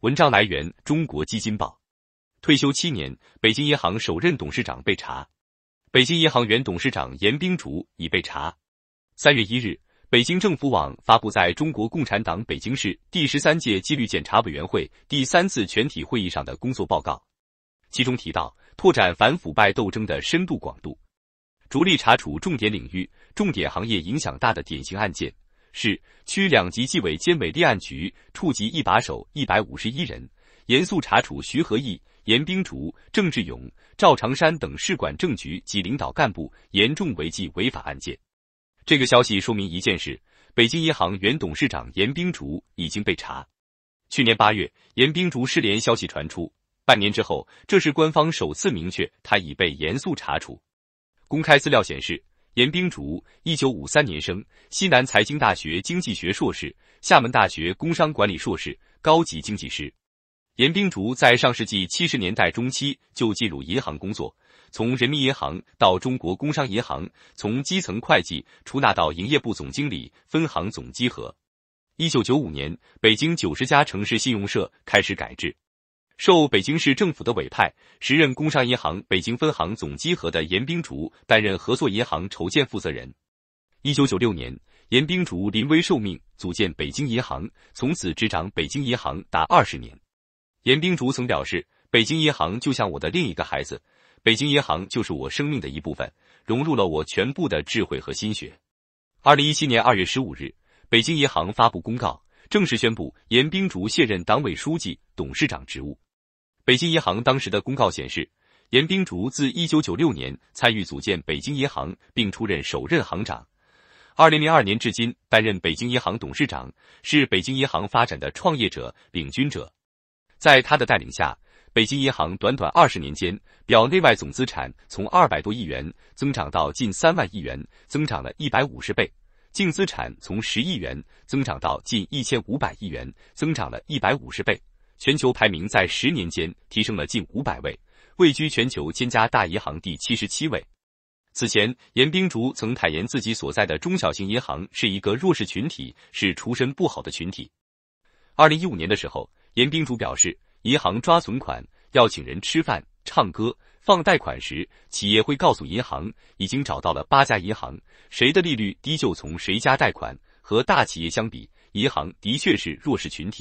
文章来源：中国基金报。退休七年，北京银行首任董事长被查。北京银行原董事长严冰竹已被查。三月一日，北京政府网发布在中国共产党北京市第十三届纪律检查委员会第三次全体会议上的工作报告，其中提到，拓展反腐败斗争的深度广度，着力查处重点领域、重点行业影响大的典型案件。市、区两级纪委监委立案局处级一把手一百五十一人，严肃查处徐和义、严冰竹、郑志勇、赵长山等市管政局及领导干部严重违纪违法案件。这个消息说明一件事：北京银行原董事长严冰竹已经被查。去年八月，严冰竹失联消息传出，半年之后，这是官方首次明确他已被严肃查处。公开资料显示。严冰竹，一九五三年生，西南财经大学经济学硕士，厦门大学工商管理硕士，高级经济师。严冰竹在上世纪七十年代中期就进入银行工作，从人民银行到中国工商银行，从基层会计出纳到营业部总经理、分行总稽核。一九九五年，北京九十家城市信用社开始改制。受北京市政府的委派，时任工商银行北京分行总稽核的严冰竹担任合作银行筹建负责人。一九九六年，严冰竹临危受命，组建北京银行，从此执掌北京银行达二十年。严冰竹曾表示：“北京银行就像我的另一个孩子，北京银行就是我生命的一部分，融入了我全部的智慧和心血。”二零一七年二月十五日，北京银行发布公告，正式宣布严冰竹卸任党委书记、董事长职务。北京银行当时的公告显示，严冰竹自1996年参与组建北京银行，并出任首任行长。2002年至今，担任北京银行董事长，是北京银行发展的创业者、领军者。在他的带领下，北京银行短短二十年间，表内外总资产从二百多亿元增长到近三万亿元，增长了一百五十倍；净资产从十亿元增长到近一千五百亿元，增长了一百五十倍。全球排名在十年间提升了近五百位，位居全球千家大银行第七十七位。此前，严冰竹曾坦言自己所在的中小型银行是一个弱势群体，是出身不好的群体。二零一五年的时候，严冰竹表示，银行抓存款要请人吃饭、唱歌，放贷款时企业会告诉银行已经找到了八家银行，谁的利率低就从谁家贷款。和大企业相比，银行的确是弱势群体。